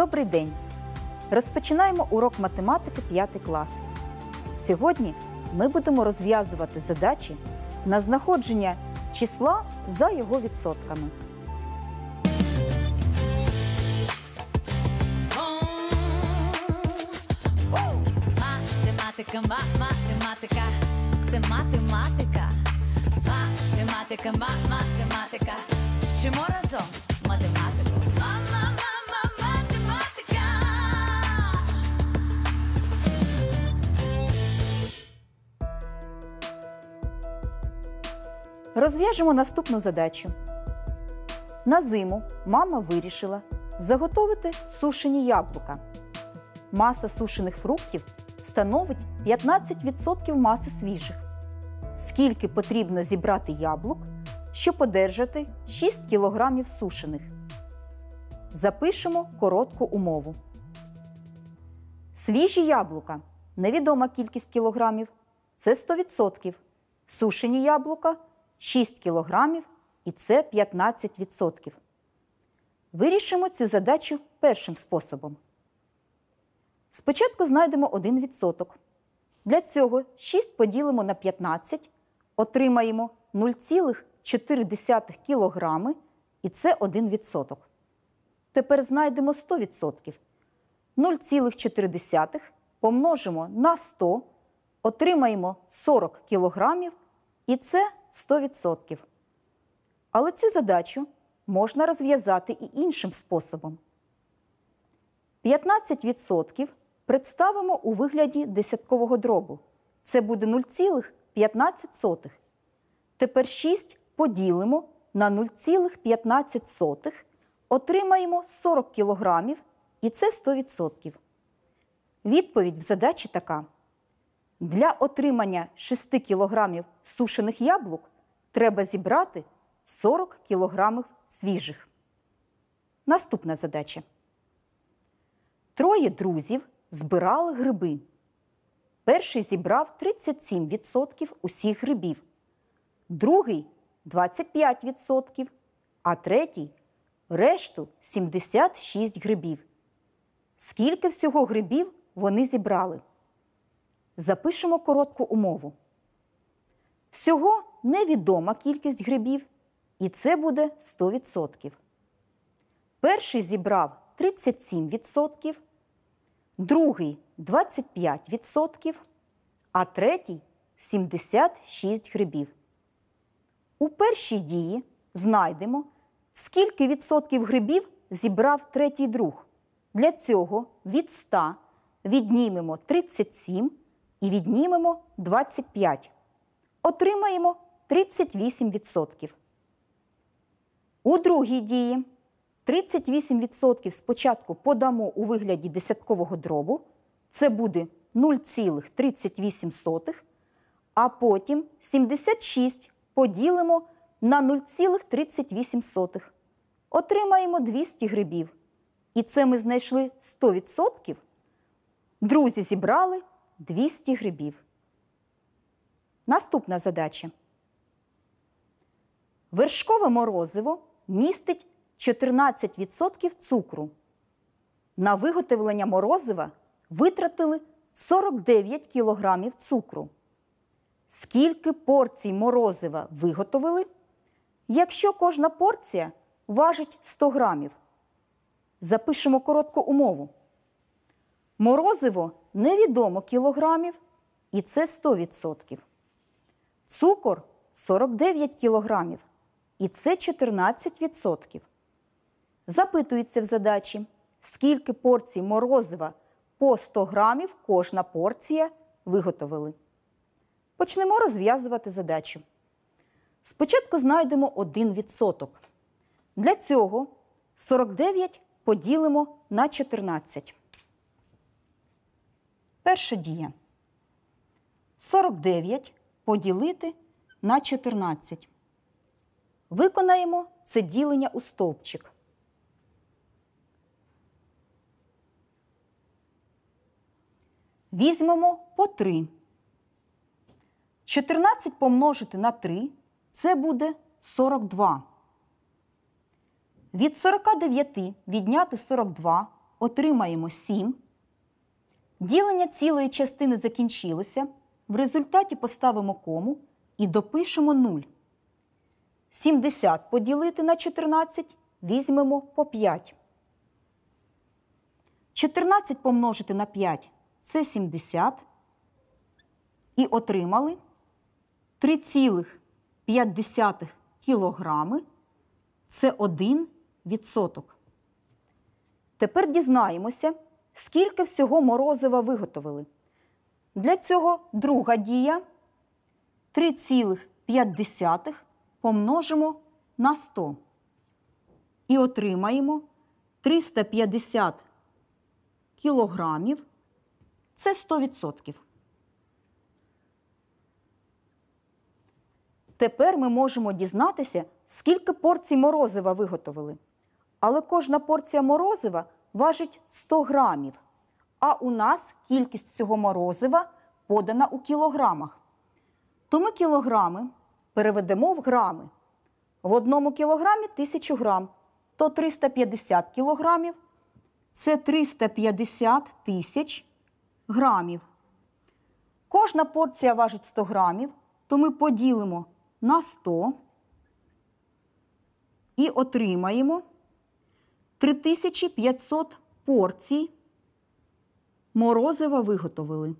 Добрий день! Розпочинаємо урок математики 5 клас. Сьогодні ми будемо розв'язувати задачі на знаходження числа за його відсотками. Математика, математика, це математика. Математика, математика. Вчимо Розв'яжемо наступну задачу. На зиму мама вирішила заготовити сушені яблука. Маса сушених фруктів становить 15% маси свіжих. Скільки потрібно зібрати яблук, щоб одержати 6 кг сушених. Запишемо коротку умову. Свіжі яблука невідома кількість кілограмів. Це 100%. Сушені яблука 6 кг і це 15%. Вирішимо цю задачу першим способом. Спочатку знайдемо 1%. Для цього 6 поділимо на 15, отримаємо 0,4 кг і це 1%. Тепер знайдемо 100%. 0,4 помножимо на 100, отримаємо 40 кілограмів. І це 100%. Але цю задачу можна розв'язати і іншим способом. 15% представимо у вигляді десяткового дробу. Це буде 0,15. Тепер 6 поділимо на 0,15, отримаємо 40 кг, і це 100%. Відповідь в задачі така. Для отримання 6 кг сушених яблук треба зібрати 40 кг свіжих. Наступна задача. Троє друзів збирали гриби. Перший зібрав 37% усіх грибів, другий 25%, а третій решту 76 грибів. Скільки всього грибів вони зібрали? Запишемо коротку умову. Всього невідома кількість грибів, і це буде 100%. Перший зібрав 37%, другий 25%, а третій 76 грибів. У першій дії знайдемо, скільки відсотків грибів зібрав третій друг. Для цього від 100 віднімемо 37 і віднімемо 25. Отримаємо 38%. У другій дії 38% спочатку подамо у вигляді десяткового дробу. Це буде 0,38. А потім 76 поділимо на 0,38. Отримаємо 200 грибів. І це ми знайшли 100%. Друзі зібрали 200 грибів. Наступна задача. Вершкове морозиво містить 14% цукру. На виготовлення морозива витратили 49 кг цукру. Скільки порцій морозива виготовили? Якщо кожна порція важить 100 грамів, запишемо коротку умову. Морозиво невідомо кілограмів, і це 100%. Цукор 49 кілограмів, і це 14%. Запитується в задачі, скільки порцій морозива по 100 грамів кожна порція виготовили. Почнемо розв'язувати задачу. Спочатку знайдемо 1%. Для цього 49 поділимо на 14. Перша дія. 49 поділити на 14. Виконаємо це ділення у стовпчик. Візьмемо по 3. 14 помножити на 3 це буде 42. Від 49 відняти 42 отримаємо 7. Ділення цілої частини закінчилося. В результаті поставимо кому і допишемо 0. 70 поділити на 14 візьмемо по 5. 14 помножити на 5 це 70. І отримали 3,5 кілограми. Це 1 відсоток. Тепер дізнаємося. Скільки всього морозива виготовили? Для цього друга дія 3,5 помножимо на 100 і отримаємо 350 кілограмів. Це 100%. Тепер ми можемо дізнатися, скільки порцій морозива виготовили. Але кожна порція морозива важить 100 грамів, а у нас кількість всього морозива подана у кілограмах. То ми кілограми переведемо в грами. В одному кілограмі 1000 грам, то 350 кілограмів це 350 тисяч грамів. Кожна порція важить 100 грамів, то ми поділимо на 100 і отримаємо 3500 порцій морозива виготовили.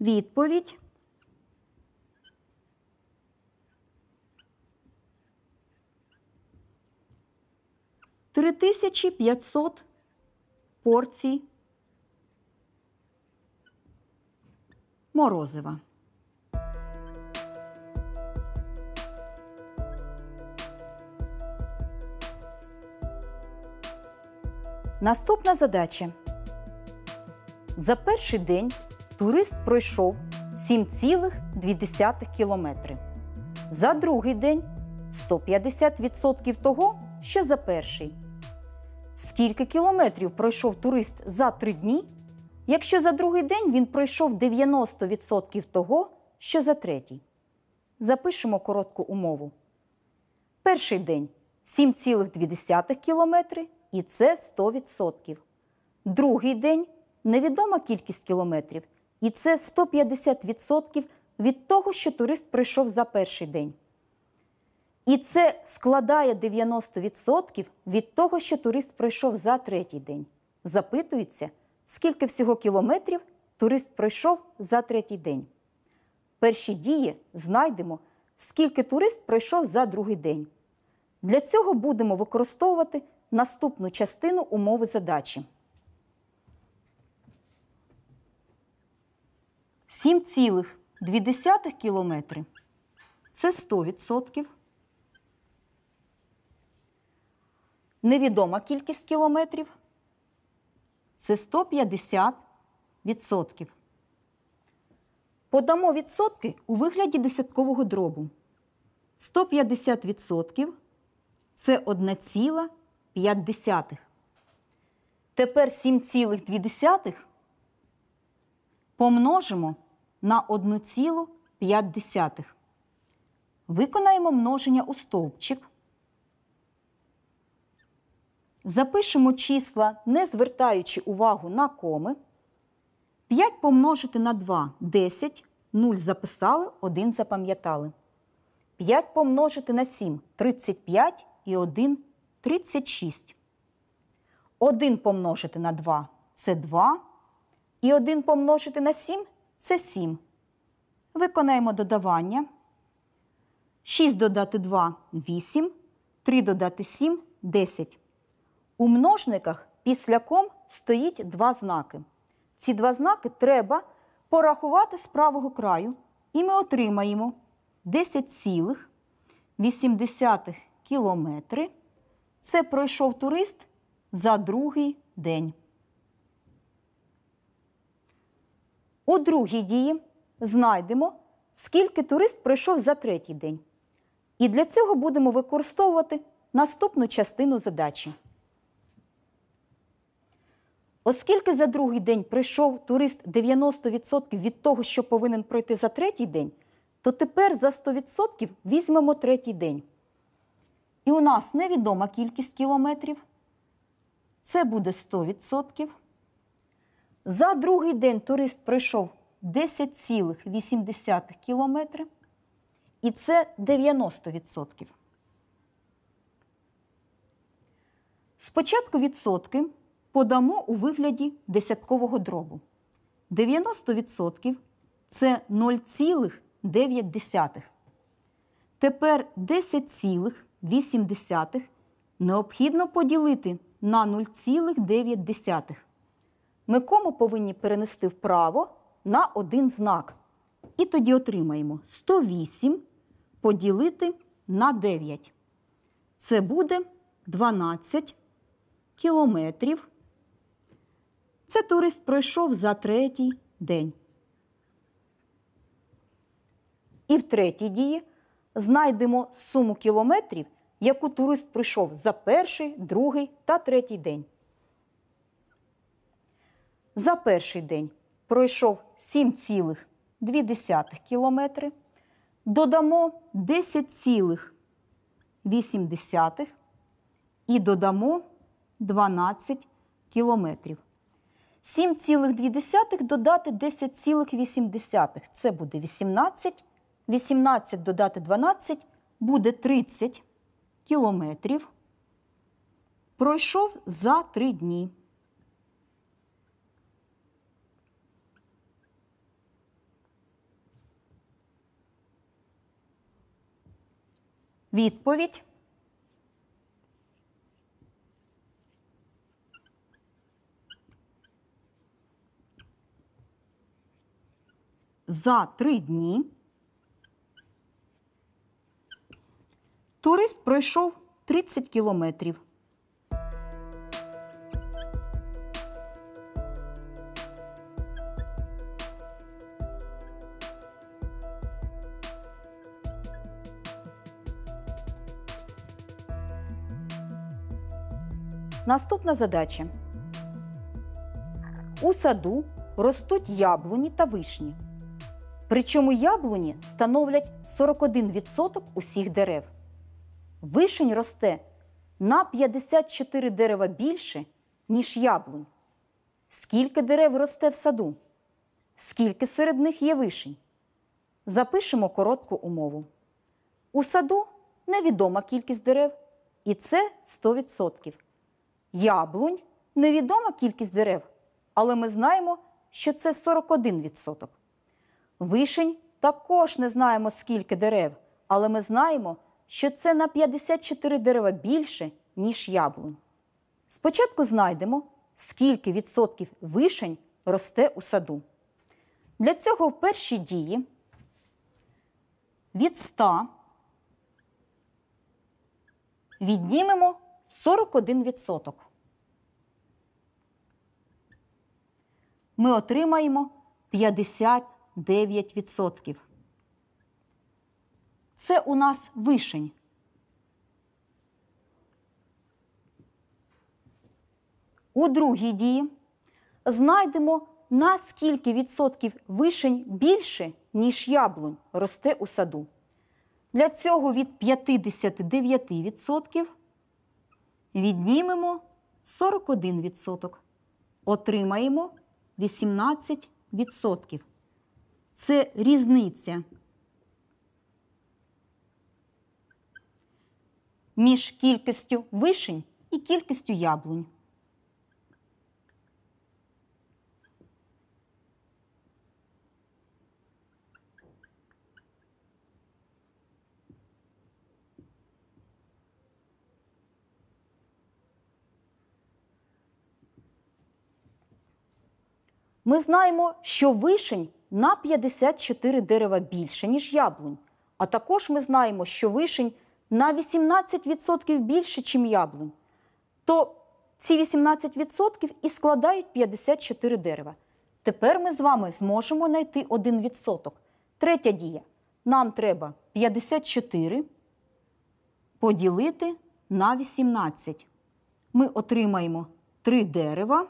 Відповідь. Три тисячі п'ятсот порцій Морозива. Наступна задача. За перший день турист пройшов 7,2 кілометри. За другий день 150% того, що за перший. Скільки кілометрів пройшов турист за три дні якщо за другий день він пройшов 90% того, що за третій. Запишемо коротку умову. Перший день 7,2 км і це 100%. Другий день невідома кількість кілометрів, і це 150% від того, що турист пройшов за перший день. І це складає 90% від того, що турист пройшов за третій день. Запитується, Скільки всього кілометрів турист пройшов за третій день? Перші дії знайдемо, скільки турист пройшов за другий день. Для цього будемо використовувати наступну частину умови задачі. 7,2 кілометри це 100%. Невідома кількість кілометрів це 150 Подамо відсотки у вигляді десяткового дробу. 150 це 1,5. Тепер 7,2 помножимо на 1,5. Виконаємо множення у стовпчик. Запишемо числа, не звертаючи увагу на коми. 5 помножити на 2 10. 0 записали, 1 запам'ятали. 5 помножити на 7 35 і 1 36. 1 помножити на 2 це 2. І 1 помножити на 7 це 7. Виконаємо додавання. 6 додати 2 8. 3 додати 7 10. У множниках після ком стоїть два знаки. Ці два знаки треба порахувати з правого краю, і ми отримаємо 10,8 кілометри. Це пройшов турист за другий день. У другій дії знайдемо, скільки турист пройшов за третій день. І для цього будемо використовувати наступну частину задачі. Оскільки за другий день прийшов турист 90% від того, що повинен пройти за третій день, то тепер за 100% візьмемо третій день. І у нас невідома кількість кілометрів. Це буде 100%. За другий день турист пройшов 10,8 кілометри. І це 90%. Спочатку відсотки подамо у вигляді десяткового дробу. 90% це 0,9. Тепер 10,8 необхідно поділити на 0,9. Ми кому повинні перенести вправо на один знак. І тоді отримаємо 108 поділити на 9. Це буде 12 кілометрів це турист пройшов за третій день. І в третій дії знайдемо суму кілометрів, яку турист пройшов за перший, другий та третій день. За перший день пройшов 7,2 кілометри. Додамо 10,8 і додамо 12 кілометрів. 7,2 додати 10,8. Це буде 18. 18 додати 12 буде 30 кілометрів. Пройшов за 3 дні. Відповідь за три дні турист пройшов 30 кілометрів. Наступна задача. У саду ростуть яблуні та вишні. Причому яблуні становлять 41% усіх дерев. Вишень росте на 54 дерева більше, ніж яблунь. Скільки дерев росте в саду? Скільки серед них є вишень? Запишемо коротку умову. У саду невідома кількість дерев, і це 100%. Яблунь невідома кількість дерев, але ми знаємо, що це 41%. Вишень також не знаємо, скільки дерев, але ми знаємо, що це на 54 дерева більше, ніж яблунь. Спочатку знайдемо, скільки відсотків вишень росте у саду. Для цього в першій дії від 100 віднімемо 41%. Ми отримаємо 50 9%. Це у нас вишень. У другій дії знайдемо, наскільки відсотків вишень більше, ніж яблунь росте у саду. Для цього від 59% віднімемо 41%. Отримаємо 18% це різниця між кількістю вишень і кількістю яблунь. Ми знаємо, що вишень на 54 дерева більше, ніж яблунь. А також ми знаємо, що вишень на 18% більше, ніж яблунь. То ці 18% і складають 54 дерева. Тепер ми з вами зможемо знайти 1%. Третя дія. Нам треба 54 поділити на 18. Ми отримаємо 3 дерева,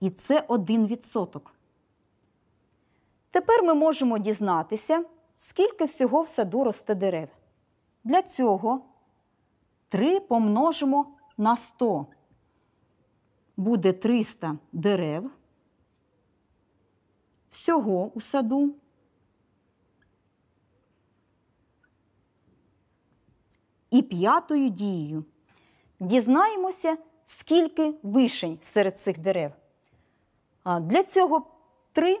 і це 1%. Тепер ми можемо дізнатися, скільки всього в саду росте дерев. Для цього 3 помножимо на 100. Буде 300 дерев. Всього у саду. І п'ятою дією. Дізнаємося, скільки вишень серед цих дерев. А Для цього 3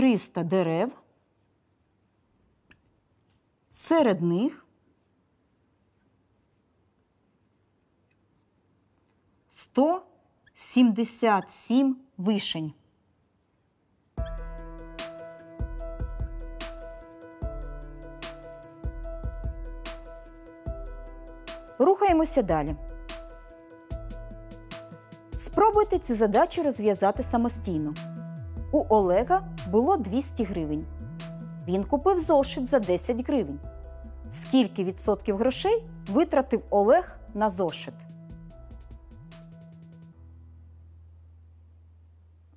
300 дерев. Серед них сто 177 вишень. Рухаємося далі. Спробуйте цю задачу розв'язати самостійно. У Олега було 200 гривень. Він купив зошит за 10 гривень. Скільки відсотків грошей витратив Олег на зошит?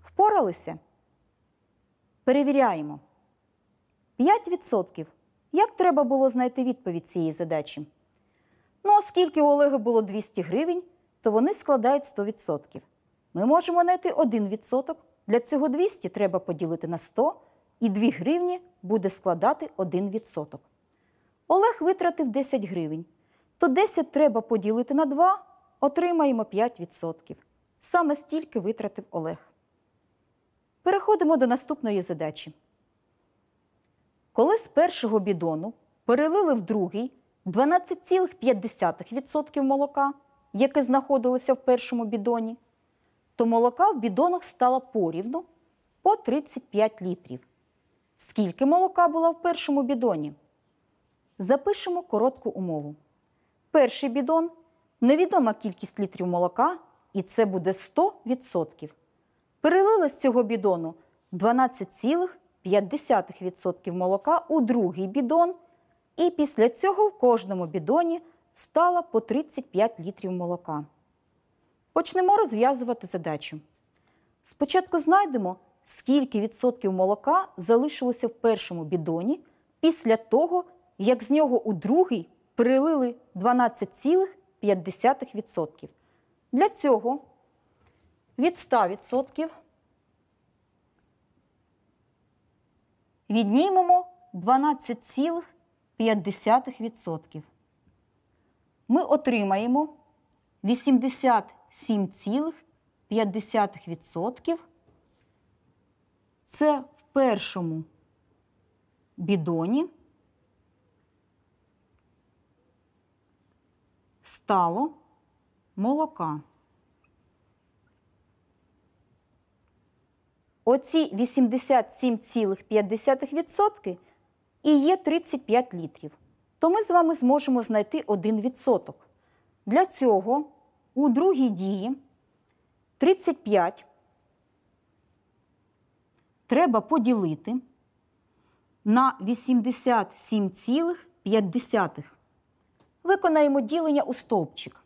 Впоралися? Перевіряємо. 5%. Як треба було знайти відповідь цієї задачі? Ну, оскільки у Олега було 200 гривень, то вони складають 100%. Ми можемо знайти 1%. Для цього 200 треба поділити на 100 і 2 гривні буде складати 1%. Олег витратив 10 гривень. То 10 треба поділити на 2, отримаємо 5%. Саме стільки витратив Олег. Переходимо до наступної задачі. Коли з першого бідону перелили в другий 12,5% молока, яке знаходилося в першому бідоні, то молока в бідонах стало порівну по 35 літрів. Скільки молока було в першому бідоні? Запишемо коротку умову. Перший бідон невідома кількість літрів молока, і це буде 100%. Перелили з цього бідону 12,5% молока у другий бідон. І після цього в кожному бідоні стало по 35 літрів молока. Почнемо розв'язувати задачу. Спочатку знайдемо, скільки відсотків молока залишилося в першому бідоні після того, як з нього у другий перелили 12,5%. Для цього від 100% віднімемо 12,5%. Ми отримаємо 80%. 7,5%. Це в першому бідоні стало молока. Оці 87,5% і є 35 літрів. То ми з вами зможемо знайти 1%. Для цього у другій дії 35 треба поділити на 87,5. Виконаємо ділення у стовпчик.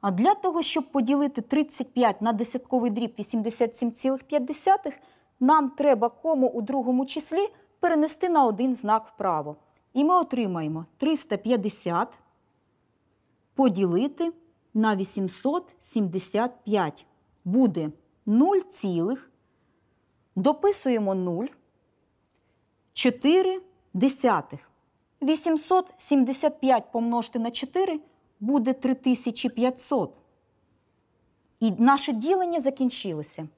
А для того, щоб поділити 35 на десятковий дріб 87,5, нам треба кому у другому числі перенести на один знак вправо. І ми отримаємо 350 поділити на 875 буде 0, цілих, дописуємо 0, 4 десятих. 875 помножити на 4 буде 3500. І наше ділення закінчилося.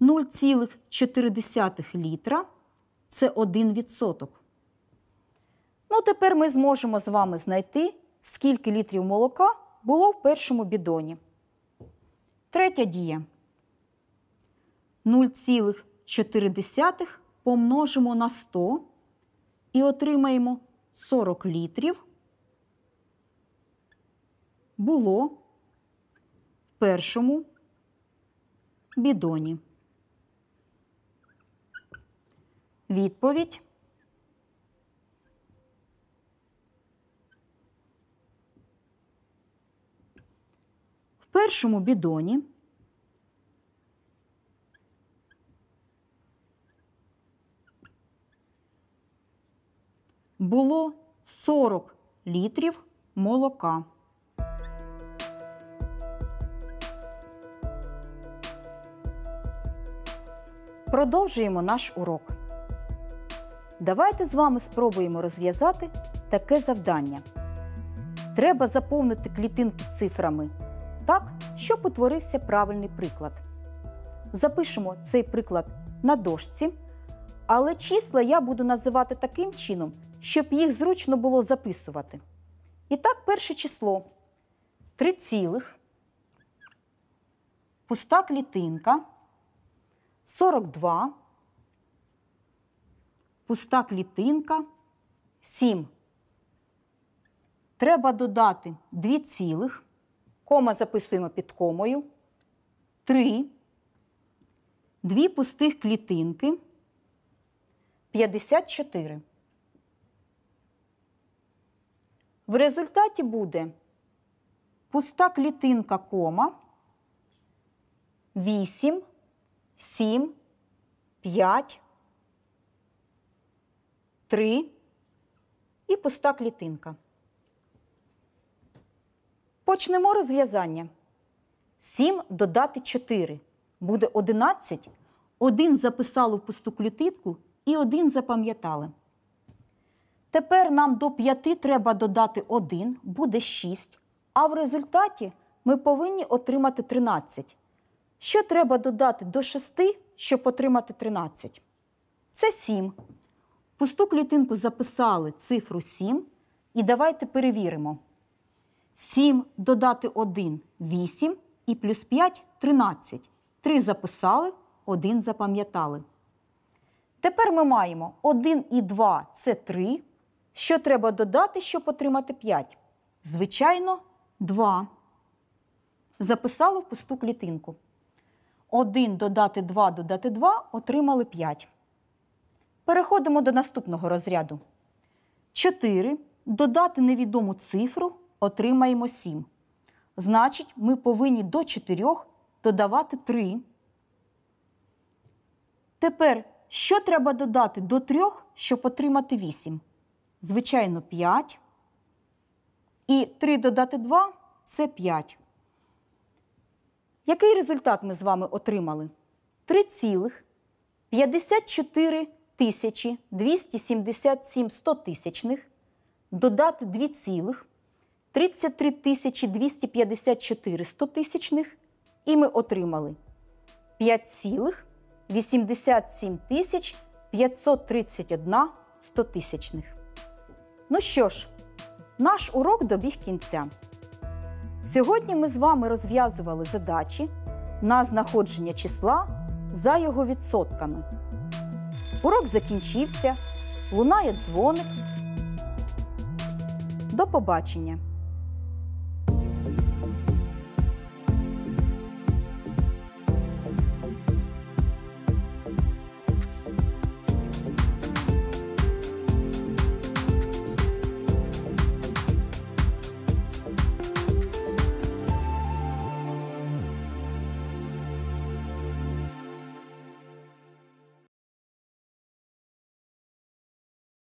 0,4 літра це 1%. Ну, тепер ми зможемо з вами знайти скільки літрів молока було в першому бідоні. Третя дія. 0,4 помножимо на 100 і отримаємо 40 літрів. Було в першому бідоні. Відповідь першому бідоні було 40 літрів молока. Продовжуємо наш урок. Давайте з вами спробуємо розв'язати таке завдання. Треба заповнити клітинки цифрами щоб утворився правильний приклад. Запишемо цей приклад на дошці. Але числа я буду називати таким чином, щоб їх зручно було записувати. І так, перше число 3, цілих, пуста клітинка, 42, пуста клітинка, 7. Треба додати 2 цілих. Кома записуємо під комою. три, Дві пустих клітинки. 54. В результаті буде пуста клітинка кома. 8, 7, 5, 3 і пуста клітинка. Почнемо розв'язання. 7 додати 4 буде 11. Один записали в пусту клітинку і один запам'ятали. Тепер нам до 5 треба додати 1, буде 6. А в результаті ми повинні отримати 13. Що треба додати до 6, щоб отримати 13? Це 7. Пусту клітинку записали цифру 7. І давайте перевіримо. 7 додати 1 8 і плюс 5 13. 3 записали, 1 запам'ятали. Тепер ми маємо 1 і 2 це 3. Що треба додати, щоб отримати 5? Звичайно, 2. Записали в пусту клітинку. 1 додати 2 додати 2 отримали 5. Переходимо до наступного розряду. 4 додати невідому цифру отримаємо 7. Значить, ми повинні до 4 додавати 3. Тепер, що треба додати до 3, щоб отримати 8? Звичайно, 5. І 3 додати 2 це 5. Який результат ми з вами отримали? 3,54 тисячі 277 стотисячних додати 2 33 тисячі 254 стотисячних і ми отримали 5,87 тисяч 531 стотисячних. Ну що ж, наш урок добіг кінця. Сьогодні ми з вами розв'язували задачі на знаходження числа за його відсотками. Урок закінчився. Лунає дзвоник. До побачення!